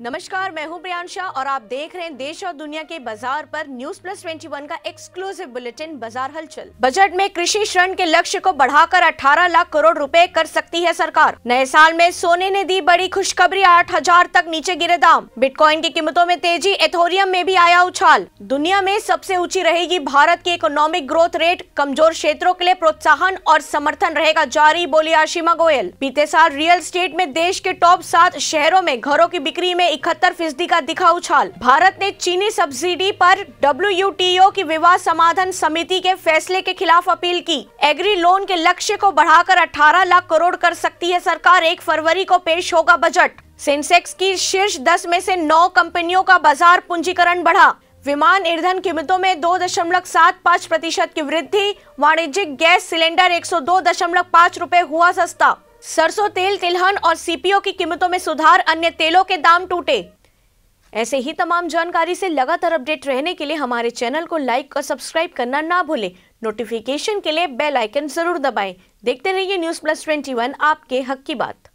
नमस्कार मैं हूं प्रियांशा और आप देख रहे हैं देश और दुनिया के बाजार पर न्यूज प्लस 21 का एक्सक्लूसिव बुलेटिन बाजार हलचल बजट में कृषि ऋण के लक्ष्य को बढ़ाकर 18 लाख करोड़ रुपए कर सकती है सरकार नए साल में सोने ने दी बड़ी खुशखबरी 8000 तक नीचे गिरे दाम बिटकॉइन की कीमतों में तेजी एथोरियम में भी आया उछाल दुनिया में सबसे ऊँची रहेगी भारत की इकोनॉमिक ग्रोथ रेट कमजोर क्षेत्रों के लिए प्रोत्साहन और समर्थन रहेगा जारी बोली आशिमा गोयल बीते साल रियल स्टेट में देश के टॉप सात शहरों में घरों की बिक्री में इकहत्तर फीसदी का दिखा उछाल भारत ने चीनी सब्सिडी पर डब्ल्यू की विवाद समाधान समिति के फैसले के खिलाफ अपील की एग्री लोन के लक्ष्य को बढ़ाकर 18 लाख करोड़ कर सकती है सरकार एक फरवरी को पेश होगा बजट सेंसेक्स की शीर्ष दस में ऐसी नौ कंपनियों का बाजार पूंजीकरण बढ़ा विमान ईंधन कीमतों में दो दशमलव सात पाँच प्रतिशत की वृद्धि वाणिज्यिक गैस सिलेंडर एक सौ दो दशमलव पाँच रूपए हुआ सस्ता सरसों तेल तिलहन और सीपीओ की कीमतों में सुधार अन्य तेलों के दाम टूटे ऐसे ही तमाम जानकारी से लगातार अपडेट रहने के लिए हमारे चैनल को लाइक और सब्सक्राइब करना ना भूलें नोटिफिकेशन के लिए बेल आइकन जरूर दबाएं देखते रहिए न्यूज़ प्लस ट्वेंटी आपके हक की बात